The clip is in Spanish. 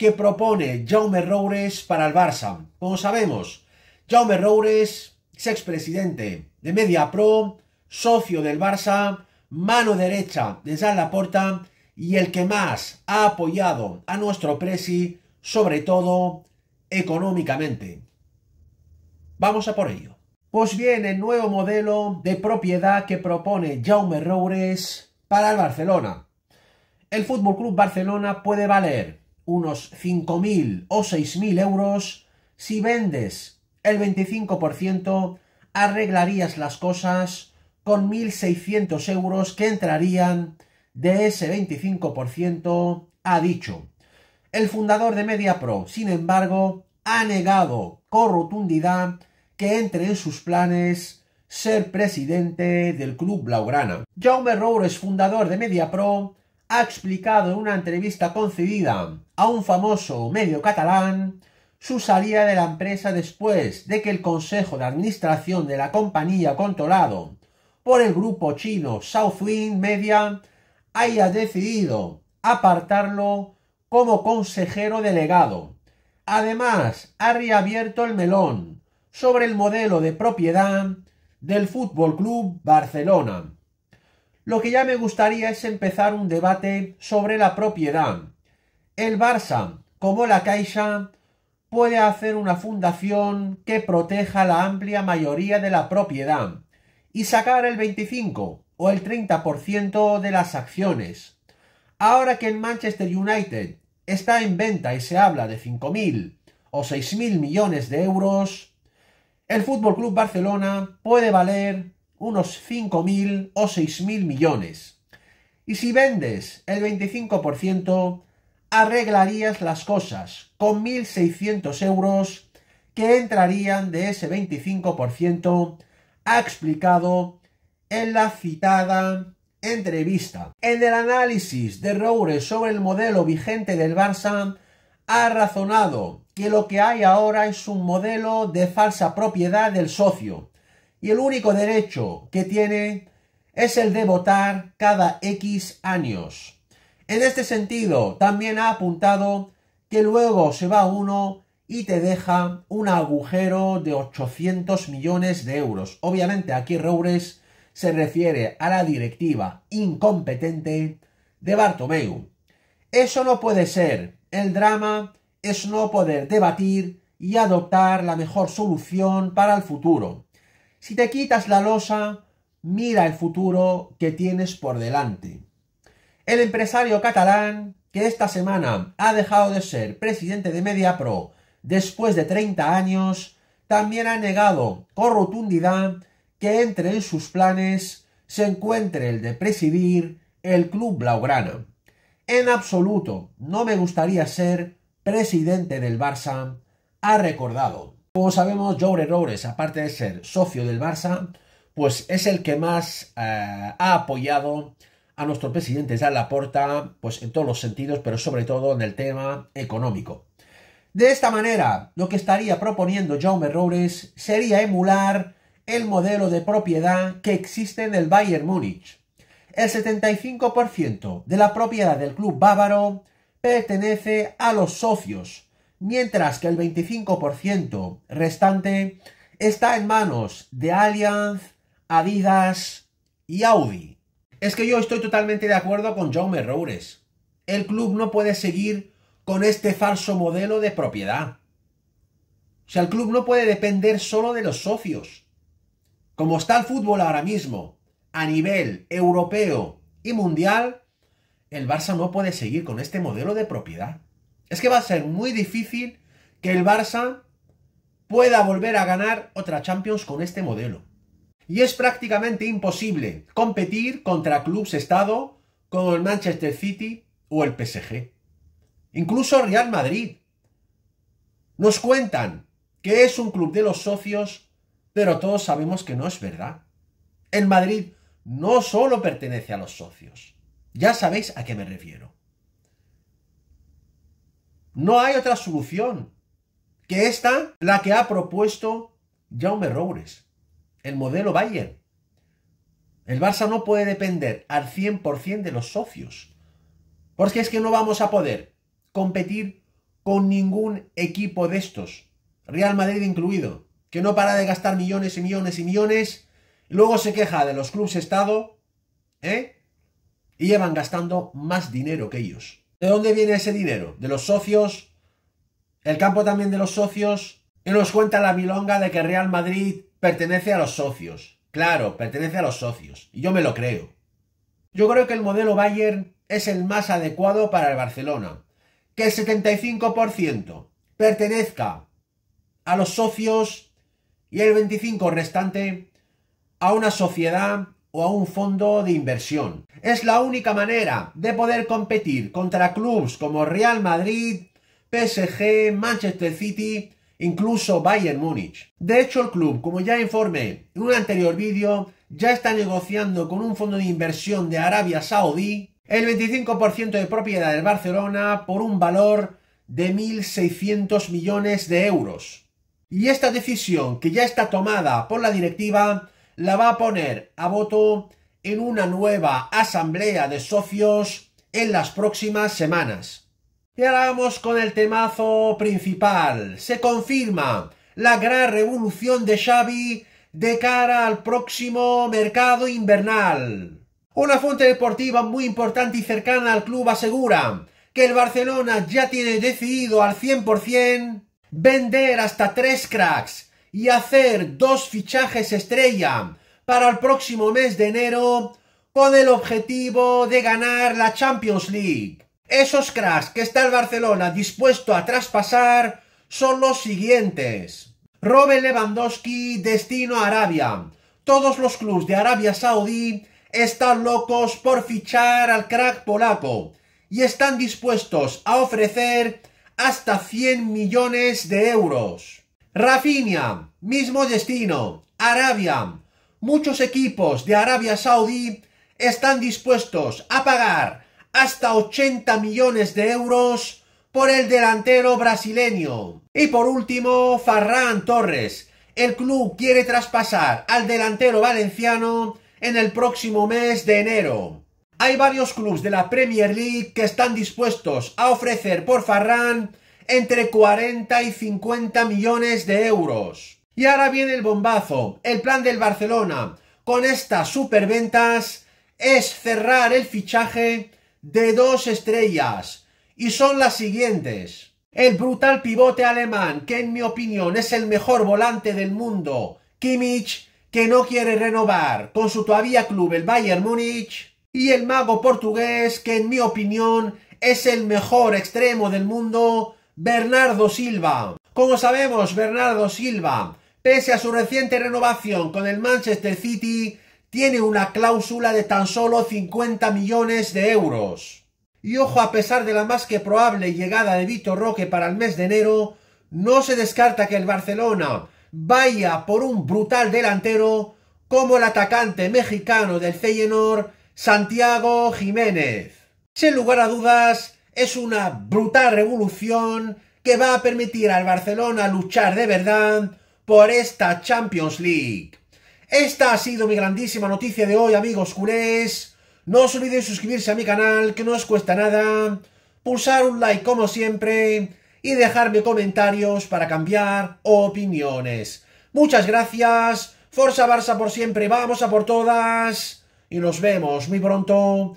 que propone Jaume Roures para el Barça. Como sabemos, Jaume Roures, expresidente de Media Pro, socio del Barça, mano derecha de Jean Laporta y el que más ha apoyado a nuestro Presi, sobre todo económicamente. Vamos a por ello. Pues bien, el nuevo modelo de propiedad que propone Jaume Roures para el Barcelona. El Fútbol Club Barcelona puede valer unos 5.000 o 6.000 euros, si vendes el 25%, arreglarías las cosas con 1.600 euros que entrarían de ese 25%, ha dicho. El fundador de MediaPro, sin embargo, ha negado con rotundidad que entre en sus planes ser presidente del club Blaugrana. Jaume es fundador de MediaPro, ha explicado en una entrevista concedida a un famoso medio catalán su salida de la empresa después de que el Consejo de Administración de la compañía controlado por el grupo chino Southwind Media haya decidido apartarlo como consejero delegado. Además, ha reabierto el melón sobre el modelo de propiedad del Fútbol Club Barcelona. Lo que ya me gustaría es empezar un debate sobre la propiedad. El Barça, como la Caixa, puede hacer una fundación que proteja la amplia mayoría de la propiedad y sacar el 25 o el 30% de las acciones. Ahora que el Manchester United está en venta y se habla de 5.000 o 6.000 millones de euros, el Fútbol Club Barcelona puede valer unos 5.000 o 6.000 millones. Y si vendes el 25%, arreglarías las cosas con 1.600 euros que entrarían de ese 25%, ha explicado en la citada entrevista. En el análisis de Roure sobre el modelo vigente del Barça, ha razonado que lo que hay ahora es un modelo de falsa propiedad del socio, y el único derecho que tiene es el de votar cada X años. En este sentido, también ha apuntado que luego se va uno y te deja un agujero de 800 millones de euros. Obviamente aquí Roures se refiere a la directiva incompetente de Bartomeu. Eso no puede ser. El drama es no poder debatir y adoptar la mejor solución para el futuro. Si te quitas la losa, mira el futuro que tienes por delante. El empresario catalán, que esta semana ha dejado de ser presidente de MediaPro después de 30 años, también ha negado con rotundidad que entre en sus planes se encuentre el de presidir el Club Blaugrana. En absoluto, no me gustaría ser presidente del Barça, ha recordado. Como sabemos, Jaume Roures, aparte de ser socio del Barça, pues es el que más eh, ha apoyado a nuestro presidente la Laporta, pues en todos los sentidos, pero sobre todo en el tema económico. De esta manera, lo que estaría proponiendo Jaume Roures sería emular el modelo de propiedad que existe en el Bayern Múnich. El 75% de la propiedad del club bávaro pertenece a los socios, mientras que el 25% restante está en manos de Allianz, Adidas y Audi. Es que yo estoy totalmente de acuerdo con Jaume Roures. El club no puede seguir con este falso modelo de propiedad. O sea, el club no puede depender solo de los socios. Como está el fútbol ahora mismo, a nivel europeo y mundial, el Barça no puede seguir con este modelo de propiedad. Es que va a ser muy difícil que el Barça pueda volver a ganar otra Champions con este modelo. Y es prácticamente imposible competir contra clubes estado como el Manchester City o el PSG. Incluso Real Madrid. Nos cuentan que es un club de los socios, pero todos sabemos que no es verdad. El Madrid no solo pertenece a los socios. Ya sabéis a qué me refiero. No hay otra solución que esta, la que ha propuesto Jaume Roures, el modelo Bayern. El Barça no puede depender al 100% de los socios, porque es que no vamos a poder competir con ningún equipo de estos, Real Madrid incluido, que no para de gastar millones y millones y millones, luego se queja de los clubes Estado, ¿eh? Y llevan gastando más dinero que ellos. ¿De dónde viene ese dinero? ¿De los socios? ¿El campo también de los socios? Y nos cuenta la milonga de que Real Madrid pertenece a los socios. Claro, pertenece a los socios. Y yo me lo creo. Yo creo que el modelo Bayern es el más adecuado para el Barcelona. Que el 75% pertenezca a los socios y el 25% restante a una sociedad o a un fondo de inversión. Es la única manera de poder competir contra clubes como Real Madrid, PSG, Manchester City, incluso Bayern Múnich. De hecho, el club, como ya informé en un anterior vídeo, ya está negociando con un fondo de inversión de Arabia Saudí el 25% de propiedad del Barcelona por un valor de 1.600 millones de euros. Y esta decisión, que ya está tomada por la directiva, la va a poner a voto en una nueva asamblea de socios en las próximas semanas. Y ahora vamos con el temazo principal. Se confirma la gran revolución de Xavi de cara al próximo mercado invernal. Una fuente deportiva muy importante y cercana al club asegura que el Barcelona ya tiene decidido al 100% vender hasta tres cracks y hacer dos fichajes estrella para el próximo mes de enero con el objetivo de ganar la Champions League. Esos cracks que está el Barcelona dispuesto a traspasar son los siguientes. Robert Lewandowski, destino a Arabia. Todos los clubes de Arabia Saudí están locos por fichar al crack polaco y están dispuestos a ofrecer hasta 100 millones de euros. Rafinha, mismo destino, Arabia. Muchos equipos de Arabia Saudí están dispuestos a pagar hasta 80 millones de euros por el delantero brasileño. Y por último, Farran Torres. El club quiere traspasar al delantero valenciano en el próximo mes de enero. Hay varios clubes de la Premier League que están dispuestos a ofrecer por Farran entre 40 y 50 millones de euros. Y ahora viene el bombazo, el plan del Barcelona, con estas superventas, es cerrar el fichaje de dos estrellas, y son las siguientes. El brutal pivote alemán, que en mi opinión es el mejor volante del mundo, Kimmich, que no quiere renovar con su todavía club el Bayern Múnich, y el mago portugués, que en mi opinión es el mejor extremo del mundo, Bernardo Silva. Como sabemos, Bernardo Silva, pese a su reciente renovación con el Manchester City, tiene una cláusula de tan solo 50 millones de euros. Y ojo, a pesar de la más que probable llegada de Vitor Roque para el mes de enero, no se descarta que el Barcelona vaya por un brutal delantero como el atacante mexicano del Feyenoord, Santiago Jiménez. Sin lugar a dudas, es una brutal revolución que va a permitir al Barcelona luchar de verdad por esta Champions League. Esta ha sido mi grandísima noticia de hoy, amigos culés. No os olvidéis suscribirse a mi canal, que no os cuesta nada. Pulsar un like como siempre y dejarme comentarios para cambiar opiniones. Muchas gracias. Forza Barça por siempre. Vamos a por todas. Y nos vemos muy pronto